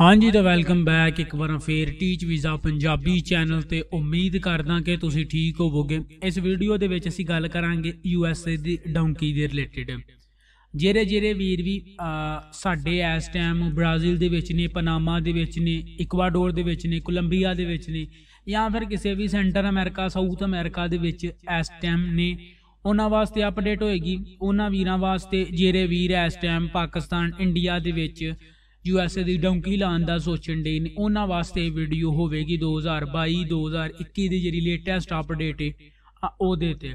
ਹਾਂਜੀ ਤਾਂ welcome back ਇੱਕ ਵਾਰ ਫੇਰ ਟੀਚ ਵੀਜ਼ਾ ਪੰਜਾਬੀ ਚੈਨਲ ਤੇ ਉਮੀਦ ਕਰਦਾ ਕਿ ਤੁਸੀਂ ਠੀਕ ਹੋਵੋਗੇ ਇਸ ਵੀਡੀਓ ਦੇ ਵਿੱਚ ਅਸੀਂ ਗੱਲ ਕਰਾਂਗੇ ਯੂ ਐਸ ਏ ਦੀ ਡੌਂਕੀ ਦੇ ਰਿਲੇਟਡ ਜਿਹੜੇ ਜਿਹੜੇ ਵੀਰ ਵੀ ਸਾਡੇ ਇਸ ਟਾਈਮ ਬ੍ਰਾਜ਼ੀਲ ਦੇ ਵਿੱਚ ਨੇ ਪਨਾਮਾ ਦੇ ਵਿੱਚ ਨੇ ਇਕਵਾਡੋਰ ਦੇ ਵਿੱਚ ਨੇ ਕੋਲੰਬੀਆ ਦੇ ਵਿੱਚ ਨੇ ਜਾਂ ਫਿਰ ਕਿਸੇ ਵੀ ਸੈਂਟਰ ਅਮਰੀਕਾ ਸਾਊਥ ਅਮਰੀਕਾ ਦੇ ਵਿੱਚ ਇਸ ਟਾਈਮ ਨੇ ਉਹਨਾਂ ਵਾਸਤੇ ਅਪਡੇਟ ਹੋਏਗੀ ਉਹਨਾਂ ਵੀਰਾਂ ਵਾਸਤੇ ਜਿਹੜੇ ਵੀਰ ਇਸ ਟਾਈਮ ਪਾਕਿਸਤਾਨ ਇੰਡੀਆ ਦੇ ਵਿੱਚ ਯੂ ਐਸ ਏ ਦੀ ਡੌਂਕੀ ਲਾਣ ਦਾ ਸੋਚਣ ਦੇ ਨੇ ਉਹਨਾਂ ਵਾਸਤੇ ਵੀਡੀਓ ਹੋਵੇਗੀ 2022 2021 ਦੀ ਜਿਹੜੀ ਲੇਟੈਸਟ ਅਪਡੇਟ ਹੈ ਉਹਦੇ ਤੇ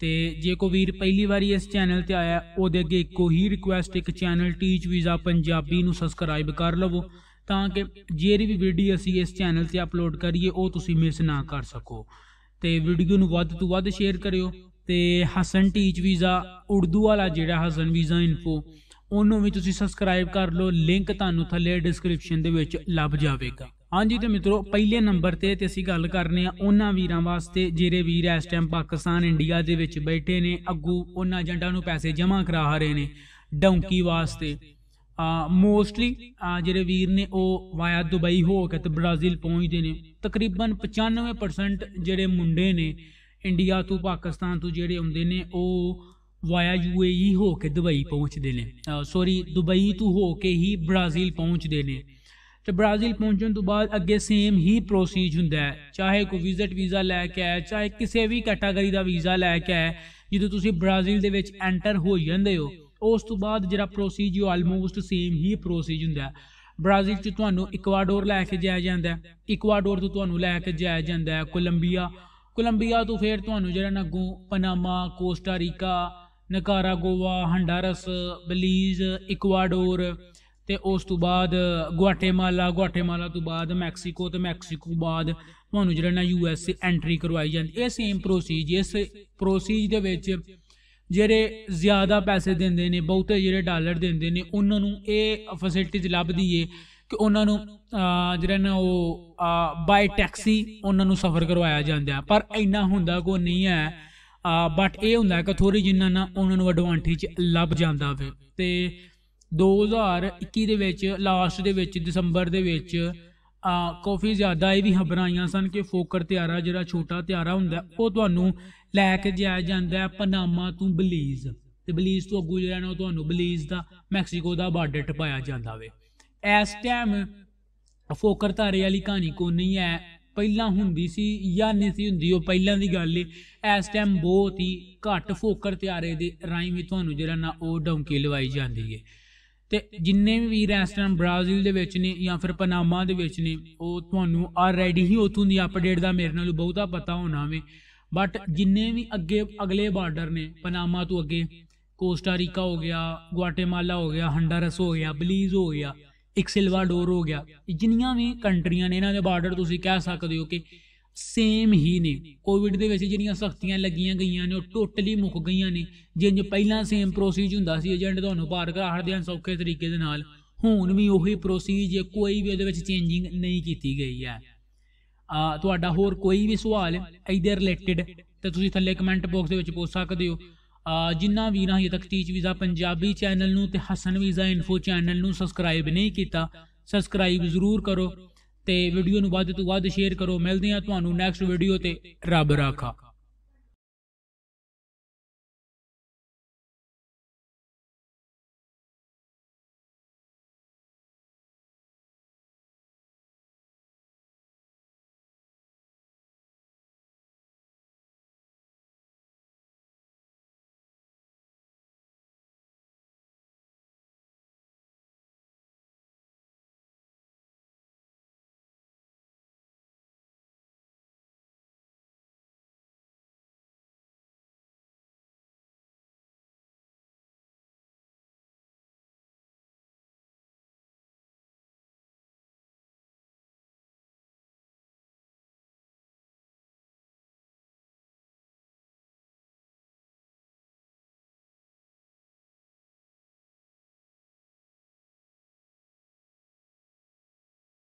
ਤੇ ਜੇ ਕੋ ਵੀਰ ਪਹਿਲੀ ਵਾਰੀ ਇਸ ਚੈਨਲ ਤੇ ਆਇਆ ਉਹਦੇ ਅੱਗੇ ਇੱਕੋ ਹੀ ਰਿਕੁਐਸਟ ਇੱਕ ਚੈਨਲ ਟੀਚ ਵੀਜ਼ਾ ਪੰਜਾਬੀ ਨੂੰ ਸਬਸਕ੍ਰਾਈਬ ਕਰ ਲਵੋ ਤਾਂ ਕਿ ਜਿਹੜੀ ਵੀ ਵੀਡੀਓ ਅਸੀਂ ਇਸ ਚੈਨਲ ਤੇ ਅਪਲੋਡ ਕਰੀਏ ਉਹ ਤੁਸੀਂ ਮਿਸ ਨਾ ਕਰ ਸਕੋ ਤੇ ਵੀਡੀਓ ਨੂੰ ਵੱਧ ਤੋਂ ਵੱਧ ਸ਼ੇਅਰ ਕਰਿਓ ਤੇ ਹਸਨ ਟੀਚ ਵੀਜ਼ਾ ਉਰਦੂ ਵਾਲਾ ਜਿਹੜਾ ਹਸਨ ਵੀਜ਼ਾ ਇਨਫੋ ਉਹਨੂੰ ਵੀ ਤੁਸੀਂ ਸਬਸਕ੍ਰਾਈਬ ਕਰ ਲਓ ਲਿੰਕ ਤੁਹਾਨੂੰ ਥੱਲੇ ਡਿਸਕ੍ਰਿਪਸ਼ਨ ਦੇ ਵਿੱਚ ਲੱਭ ਜਾਵੇਗਾ ਹਾਂਜੀ ਤੇ ਮਿੱਤਰੋ ਪਹਿਲੇ ਨੰਬਰ ਤੇ ਤੇ ਅਸੀਂ ਗੱਲ ਕਰਨੇ ਆ ਉਹਨਾਂ ਵੀਰਾਂ ਵਾਸਤੇ ਜਿਹੜੇ ਵੀਰ ਇਸ ਟਾਈਮ ਪਾਕਿਸਤਾਨ ਇੰਡੀਆ ਦੇ ਵਿੱਚ ਬੈਠੇ ਨੇ ਅੱਗੂ ਉਹਨਾਂ ਏਜੰਟਾਂ ਨੂੰ ਪੈਸੇ ਜਮ੍ਹਾਂ ਕਰਾ ਰਹੇ ਨੇ ਡੌਂਕੀ ਵਾਸਤੇ ਆ ਮੋਸਟਲੀ ਜਿਹੜੇ ਵੀਰ ਨੇ ਉਹ ਵਾਇਆ ਦੁਬਈ ਹੋ ਕੇ ਤੇ ਬ੍ਰਾਜ਼ੀਲ ਪਹੁੰਚਦੇ ਨੇ ਤਕਰੀਬਨ 95% ਜਿਹੜੇ ਮੁੰਡੇ ਨੇ ਇੰਡੀਆ ਤੋਂ ਪਾਕਿਸਤਾਨ ਤੋਂ ਜਿਹੜੇ ਆਉਂਦੇ ਨੇ ਉਹ ਵਾਇਆ ਯੂਏਈ ਹੋ ਕੇ ਦੁਬਈ ਪਹੁੰਚਦੇ ਨੇ ਸੌਰੀ ਦੁਬਈ ਤੋਂ ਹੋ ਕੇ ਹੀ ਬ੍ਰਾਜ਼ੀਲ ਪਹੁੰਚਦੇ ਨੇ ਤੇ ਬ੍ਰਾਜ਼ੀਲ ਪਹੁੰਚਣ ਤੋਂ ਬਾਅਦ ਅੱਗੇ ਸੇਮ ਹੀ ਪ੍ਰੋਸੀਜ ਹੁੰਦਾ ਹੈ ਚਾਹੇ ਕੋ ਵਿਜ਼ਿਟ ਵੀਜ਼ਾ ਲੈ ਕੇ ਆਏ ਚਾਹੇ ਕਿਸੇ ਵੀ ਕੈਟਾਗਰੀ ਦਾ ਵੀਜ਼ਾ ਲੈ ਕੇ ਆਏ ਜਦੋਂ ਤੁਸੀਂ ਬ੍ਰਾਜ਼ੀਲ ਦੇ ਵਿੱਚ ਐਂਟਰ ਹੋ ਜਾਂਦੇ ਹੋ ਉਸ ਤੋਂ ਬਾਅਦ ਜਿਹੜਾ ਪ੍ਰੋਸੀਜ ਉਹ ਆਲਮੋਸਟ ਸੇਮ ਹੀ ਪ੍ਰੋਸੀਜ ਹੁੰਦਾ ਹੈ ਬ੍ਰਾਜ਼ੀਲ 'ਚ ਤੁਹਾਨੂੰ ਇਕਵਾਡੋਰ ਲੈ ਕੇ ਜਾਇਆ ਜਾਂਦਾ ਹੈ ਇਕਵਾਡੋਰ ਤੋਂ ਤੁਹਾਨੂੰ ਲੈ ਕੇ ਜਾਇਆ ਜਾਂਦਾ ਹੈ ਕੋਲੰਬੀਆ ਕੋਲੰਬੀਆ ਤੋਂ ਫਿਰ ਤੁਹਾਨੂੰ ਜਿਹੜਾ ਨਾ Panama Costa Rica Nicaragua Honduras Belize Ecuador ਤੇ ਉਸ ਤੋਂ ਬਾਅਦ ਗੁਆਟੇਮਾਲਾ ਗੁਆਟੇਮਾਲਾ ਤੋਂ ਬਾਅਦ ਮੈਕਸੀਕੋ ਤੇ ਮੈਕਸੀਕੋ ਬਾਅਦ ਤੁਹਾਨੂੰ ਜਿਹੜਾ ਨਾ ਯੂਐਸ ਐਂਟਰੀ ਕਰਵਾਈ ਜਾਂਦੀ ਇਹ ਸੇਮ ਪ੍ਰੋਸੀਜ ਇਸ ਪ੍ਰੋਸੀਜ ਦੇ ਵਿੱਚ ਜਿਹੜੇ ਜ਼ਿਆਦਾ ਪੈਸੇ ਦਿੰਦੇ ਨੇ ਬਹੁਤੇ ਜਿਹੜੇ ਡਾਲਰ ਦਿੰਦੇ ਨੇ ਉਹਨਾਂ ਨੂੰ ਇਹ ਫੈਸਿਲਿਟੀਜ਼ ਲੱਭਦੀ ਏ ਕਿ ਉਹਨਾਂ ਨੂੰ ਜਿਹੜਾ ਨਾ ਉਹ ਬਾਈ ਟੈਕਸੀ ਉਹਨਾਂ ਨੂੰ ਸਫ਼ਰ ਕਰਵਾਇਆ ਜਾਂਦਾ ਪਰ ਇੰਨਾ ਹੁੰਦਾ ਕੋ ਨਹੀਂ ਹੈ ਬਟ ਇਹ ਹੁੰਦਾ ਕਿ ਥੋੜੀ ਜਿੰਨਾ ਨਾ ਉਹਨਾਂ ਨੂੰ ਐਡਵਾਂਟੇਜ ਲੱਭ ਜਾਂਦਾ ਵੇ ਤੇ 2021 ਦੇ ਵਿੱਚ ਲਾਸਟ ਦੇ ਵਿੱਚ ਦਸੰਬਰ ਦੇ ਵਿੱਚ ਆ ਕਾਫੀ ਜ਼ਿਆਦਾ ਇਹ ਵੀ ਖਬਰਾਂ ਆਈਆਂ ਸਨ ਕਿ ਫੋਕਰ ਤਿਆਰਾ ਜਿਹੜਾ ਛੋਟਾ ਤਿਆਰਾ ਹੁੰਦਾ ਉਹ ਤੁਹਾਨੂੰ ਲੈ ਕੇ ਜਾਇਆ ਜਾਂਦਾ ਹੈ ਪਨਾਮਾ ਤੋਂ ਬਲੀਜ਼ ਤੇ ਬਲੀਜ਼ ਤੋਂ ਅੱਗੂ ਜਿਹੜਾ ਨਾ ਤੁਹਾਨੂੰ ਬਲੀਜ਼ ਦਾ ਮੈਕਸੀਕੋ ਦਾ ਬਾਰਡਰ ਟਪਾਇਆ ਜਾਂਦਾ ਵੇ ਇਸ ਟਾਈਮ ਫੋਕਰ ਧਾਰੇ ਵਾਲੀ ਕਹਾਣੀ ਕੋ ਨਹੀਂ ਹੈ ਪਹਿਲਾਂ ਹੁੰਦੀ ਸੀ ਜਾਂ ਨਹੀਂ ਸੀ ਹੁੰਦੀ ਉਹ ਪਹਿਲਾਂ ਦੀ ਗੱਲ ਏ ਇਸ ਟਾਈਮ ਬਹੁਤ ਹੀ ਘੱਟ ਫੋਕਰ ਤਿਆਰੇ ਦੇ ਰਾਈ ਵੀ ਤੁਹਾਨੂੰ ਜਿਹੜਾ ਨਾ ਉਹ ਡੌਂਕੀ ਲਵਾਈ ਜਾਂਦੀ ਏ ਤੇ ਜਿੰਨੇ ਵੀ ਵੀਰ ਇਸ ਟਾਈਮ ਬ੍ਰਾਜ਼ੀਲ ਦੇ ਵਿੱਚ ਨੇ ਜਾਂ ਫਿਰ ਪਨਾਮਾ ਦੇ ਵਿੱਚ ਨੇ ਉਹ ਤੁਹਾਨੂੰ ਆਲਰੇਡੀ ਹੀ ਉਥੋਂ ਦੀ ਅਪਡੇਟ ਦਾ ਮੇਰੇ ਨਾਲ ਬਹੁਤਾ ਪਤਾ ਹੋਣਾ ਵੇ ਬਟ ਜਿੰਨੇ ਵੀ ਅੱਗੇ ਅਗਲੇ ਬਾਰਡਰ ਨੇ ਪਨਾਮਾ ਤੋਂ ਅੱਗੇ ਕੋਸਟਾ ਰੀਕਾ ਹੋ ਗਿਆ ਗੁਆਟੇਮਾਲਾ ਹੋ ਗਿਆ ਹੰਡਾਰਸ ਹੋ ਗਿਆ ਬਲੀਜ਼ ਹੋ ਗਿਆ ਇੱਕ ਸਿਲਵਾਡੋਰ ਹੋ ਗਿਆ ਜਿੰਨੀਆਂ ਵੀ ਕੰਟਰੀਆਂ ਨੇ ਇਹਨਾਂ ਦੇ ਬਾਰਡਰ ਤੁਸੀਂ ਕਹਿ ਸਕਦੇ ਹੋ ਕਿ ਸੇਮ ਹੀ ਨੇ ਕੋਵਿਡ ਦੇ ਵਿੱਚ ਜਿਹੜੀਆਂ ਸਖਤੀਆਂ ਲੱਗੀਆਂ ਗਈਆਂ ਨੇ ਉਹ ਟੋਟਲੀ ਮੁੱਕ ਗਈਆਂ ਨੇ ਜਿੰਜ ਪਹਿਲਾਂ ਸੇਮ ਪ੍ਰੋਸੀਜ ਹੁੰਦਾ ਸੀ ਏਜੰਟ ਤੁਹਾਨੂੰ ਪਾਰ ਕਰਾ ਹੜਦੇ ਸੌਖੇ ਤਰੀਕੇ ਦੇ ਨਾਲ ਹੁਣ ਵੀ ਉਹੀ ਪ੍ਰੋਸੀਜ ਕੋਈ ਵੀ ਉਹਦੇ ਵਿੱਚ ਚੇਂਜਿੰਗ ਨਹੀਂ ਕੀਤੀ ਗਈ ਹੈ ਆ ਤੁਹਾਡਾ ਹੋਰ ਕੋਈ ਵੀ ਸਵਾਲ ਇਹਦੇ ਰਿਲੇਟਡ ਤੇ ਤੁਸੀਂ ਥੱਲੇ ਕਮੈਂਟ ਬਾਕਸ ਦੇ ਵਿੱਚ ਪੁੱਛ ਸਕਦੇ ਹੋ ਜਿਨ੍ਹਾਂ ਵੀਰਾਂ ਹਜੇ ਤੱਕ ਟੀਚ ਵੀਜ਼ਾ ਪੰਜਾਬੀ ਚੈਨਲ ਨੂੰ ਤੇ ਹਸਨ ਵੀਜ਼ਾ ਇਨਫੋ ਚੈਨਲ ਨੂੰ ਸਬਸਕ੍ਰਾਈਬ ਨਹੀਂ ਕੀਤਾ ਸਬਸਕ੍ਰਾਈਬ ਜ਼ਰੂਰ ਕਰੋ ਤੇ ਵੀਡੀਓ ਨੂੰ ਵੱਧ ਤੋਂ ਵੱਧ ਸ਼ੇਅਰ ਕਰੋ ਮਿਲਦੇ ਹਾਂ ਤੁਹਾਨੂੰ ਨੈਕਸਟ ਵੀਡੀਓ ਤੇ ਰੱਬ ਰਾਖਾ